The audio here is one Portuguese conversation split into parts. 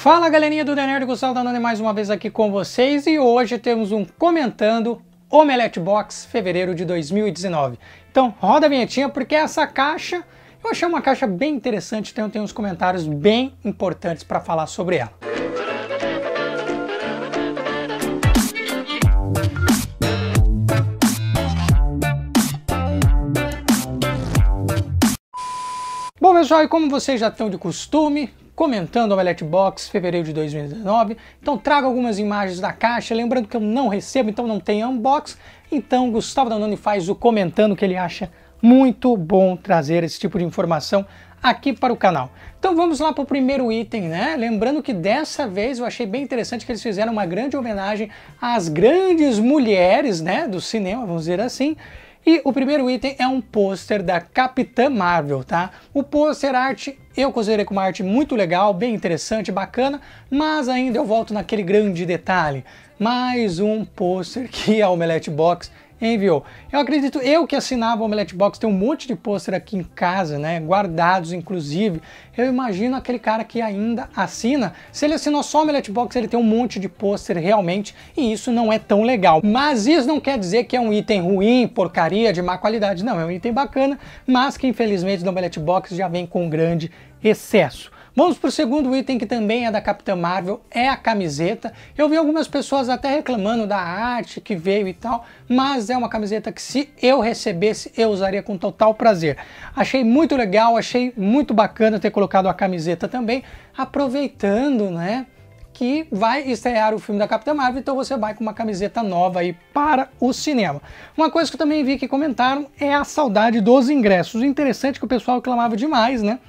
Fala galerinha do Denerd, Gustavo tá Danone mais uma vez aqui com vocês e hoje temos um Comentando Omelette Box Fevereiro de 2019. Então roda a vinhetinha porque essa caixa, eu achei uma caixa bem interessante, então tem uns comentários bem importantes para falar sobre ela. Bom pessoal, e como vocês já estão de costume, comentando o Omelete Box fevereiro de 2019. Então trago algumas imagens da caixa, lembrando que eu não recebo, então não tem unbox. Então Gustavo Danone faz o comentando que ele acha muito bom trazer esse tipo de informação aqui para o canal. Então vamos lá para o primeiro item, né? Lembrando que dessa vez eu achei bem interessante que eles fizeram uma grande homenagem às grandes mulheres, né, do cinema, vamos dizer assim. E o primeiro item é um pôster da Capitã Marvel, tá? O pôster arte eu considerei como uma arte muito legal, bem interessante, bacana, mas ainda eu volto naquele grande detalhe. Mais um pôster que a Omelette Box enviou. Eu acredito, eu que assinava o Omelette Box, tem um monte de pôster aqui em casa, né, guardados inclusive, eu imagino aquele cara que ainda assina, se ele assinou só o Omelette Box, ele tem um monte de pôster realmente, e isso não é tão legal. Mas isso não quer dizer que é um item ruim, porcaria, de má qualidade, não, é um item bacana, mas que infelizmente no Omelette Box já vem com grande excesso. Vamos para o segundo item que também é da Capitã Marvel, é a camiseta. Eu vi algumas pessoas até reclamando da arte que veio e tal, mas é uma camiseta que se eu recebesse, eu usaria com total prazer. Achei muito legal, achei muito bacana ter colocado a camiseta também, aproveitando, né? que vai estrear o filme da Capitã Marvel, então você vai com uma camiseta nova aí para o cinema. Uma coisa que eu também vi que comentaram é a saudade dos ingressos. Interessante que o pessoal reclamava demais, né?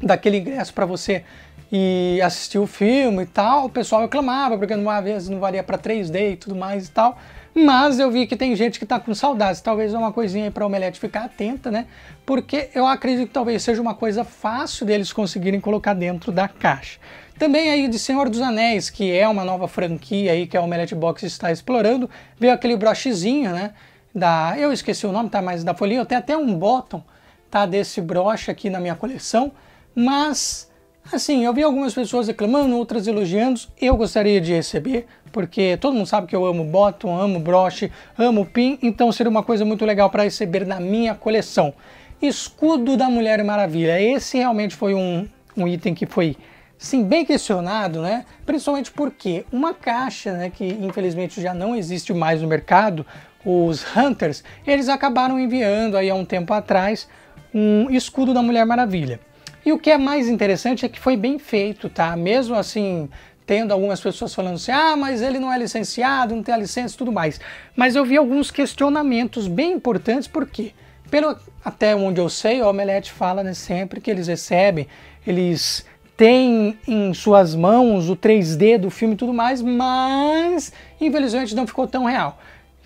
daquele ingresso para você e assistir o filme e tal, o pessoal reclamava, porque uma vez não valia para 3D e tudo mais e tal. Mas eu vi que tem gente que está com saudades, talvez é uma coisinha aí para o Omelete ficar atenta, né? Porque eu acredito que talvez seja uma coisa fácil deles conseguirem colocar dentro da caixa. Também aí de Senhor dos Anéis, que é uma nova franquia aí que a Omelete Box está explorando, veio aquele brochezinho, né? Da, eu esqueci o nome, tá? Mas da folhinha, eu tenho até um botão, tá? Desse broche aqui na minha coleção mas assim, eu vi algumas pessoas reclamando, outras elogiando. Eu gostaria de receber, porque todo mundo sabe que eu amo bottom, amo broche, amo pin, então seria uma coisa muito legal para receber na minha coleção. Escudo da Mulher Maravilha. Esse realmente foi um, um item que foi sim bem questionado, né? Principalmente porque uma caixa, né, que infelizmente já não existe mais no mercado, os Hunters, eles acabaram enviando aí há um tempo atrás um escudo da Mulher Maravilha. E o que é mais interessante é que foi bem feito, tá? Mesmo assim, tendo algumas pessoas falando assim, ah, mas ele não é licenciado, não tem a licença e tudo mais. Mas eu vi alguns questionamentos bem importantes, porque, pelo, até onde eu sei, o Omelete fala né, sempre que eles recebem, eles têm em suas mãos o 3D do filme e tudo mais, mas infelizmente não ficou tão real.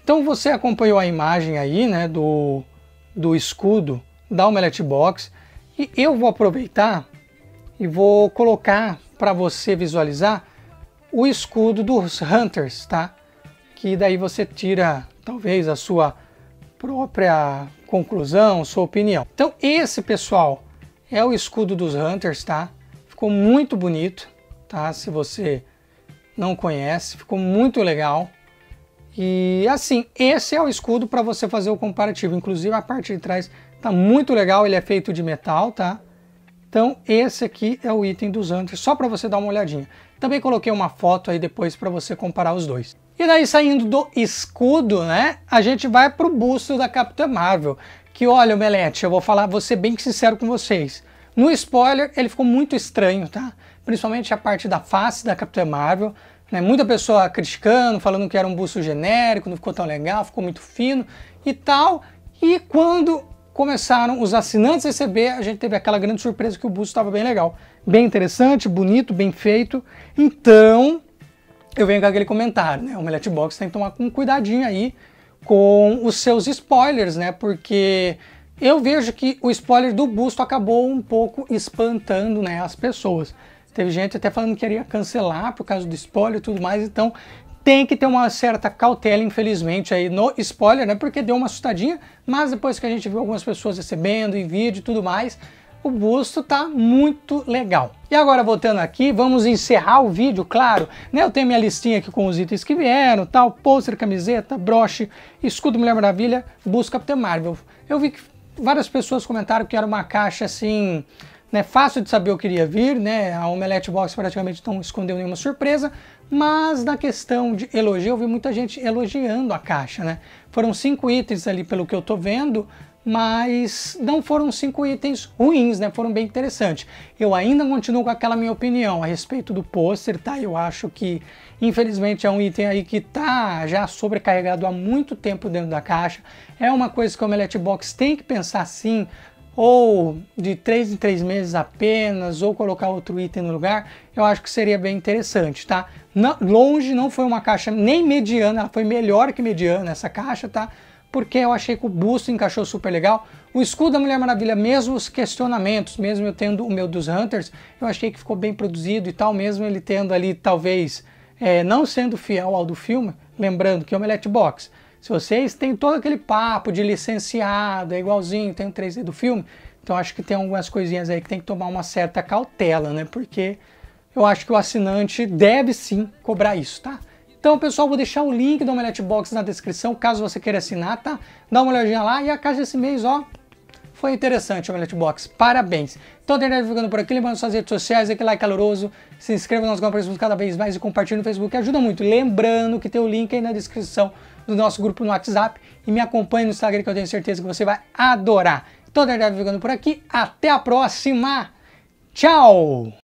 Então você acompanhou a imagem aí, né, do, do escudo da Omelete Box, e eu vou aproveitar e vou colocar para você visualizar o escudo dos Hunters, tá? Que daí você tira talvez a sua própria conclusão, sua opinião. Então esse pessoal é o escudo dos Hunters, tá? Ficou muito bonito, tá? Se você não conhece, ficou muito legal. E assim, esse é o escudo para você fazer o comparativo. Inclusive a parte de trás Tá muito legal, ele é feito de metal, tá? Então esse aqui é o item dos Hunters, só para você dar uma olhadinha. Também coloquei uma foto aí depois para você comparar os dois. E daí saindo do escudo, né, a gente vai pro busto da Capitã Marvel. Que olha, Melete, eu vou falar, vou ser bem sincero com vocês. No spoiler ele ficou muito estranho, tá? Principalmente a parte da face da Capitã Marvel. Né? Muita pessoa criticando, falando que era um busto genérico, não ficou tão legal, ficou muito fino e tal. E quando começaram os assinantes a receber, a gente teve aquela grande surpresa que o busto estava bem legal. Bem interessante, bonito, bem feito. Então, eu venho com aquele comentário, né? O Omelette Box tem que tomar um cuidadinho aí com os seus spoilers, né? Porque eu vejo que o spoiler do busto acabou um pouco espantando né, as pessoas. Teve gente até falando que iria cancelar por causa do spoiler e tudo mais, então tem que ter uma certa cautela, infelizmente, aí no spoiler, né? Porque deu uma assustadinha, mas depois que a gente viu algumas pessoas recebendo em vídeo e tudo mais, o busto tá muito legal. E agora voltando aqui, vamos encerrar o vídeo, claro, né? Eu tenho minha listinha aqui com os itens que vieram, tal, pôster, camiseta, broche, escudo Mulher Maravilha, busca Capitã Marvel. Eu vi que várias pessoas comentaram que era uma caixa assim né, fácil de saber o que iria vir, né? A Omelette Box praticamente não escondeu nenhuma surpresa, mas na questão de elogio, eu vi muita gente elogiando a caixa, né? Foram cinco itens ali, pelo que eu tô vendo, mas não foram cinco itens ruins, né? Foram bem interessantes. Eu ainda continuo com aquela minha opinião a respeito do pôster, tá? Eu acho que, infelizmente, é um item aí que tá já sobrecarregado há muito tempo dentro da caixa. É uma coisa que o Omelette Box tem que pensar sim ou de três em três meses apenas, ou colocar outro item no lugar, eu acho que seria bem interessante, tá? Na, longe não foi uma caixa nem mediana, ela foi melhor que mediana essa caixa, tá? Porque eu achei que o busto encaixou super legal. O escudo da Mulher Maravilha, mesmo os questionamentos, mesmo eu tendo o meu dos Hunters, eu achei que ficou bem produzido e tal, mesmo ele tendo ali, talvez, é, não sendo fiel ao do filme, lembrando que é uma box se vocês têm todo aquele papo de licenciado, é igualzinho, tem o 3D do filme, então acho que tem algumas coisinhas aí que tem que tomar uma certa cautela, né? Porque eu acho que o assinante deve sim cobrar isso, tá? Então, pessoal, vou deixar o link do Omelete Box na descrição, caso você queira assinar, tá? Dá uma olhadinha lá e a caixa esse mês, ó, foi interessante o Omelete Box, parabéns. Então, internet ficando por aqui, lembrando suas redes sociais, aquele like caloroso, se inscreva no nosso canal para receber cada vez mais e compartilhe no Facebook, ajuda muito. Lembrando que tem o link aí na descrição do nosso grupo no WhatsApp e me acompanhe no Instagram que eu tenho certeza que você vai adorar. Então, internet ficando por aqui, até a próxima, tchau!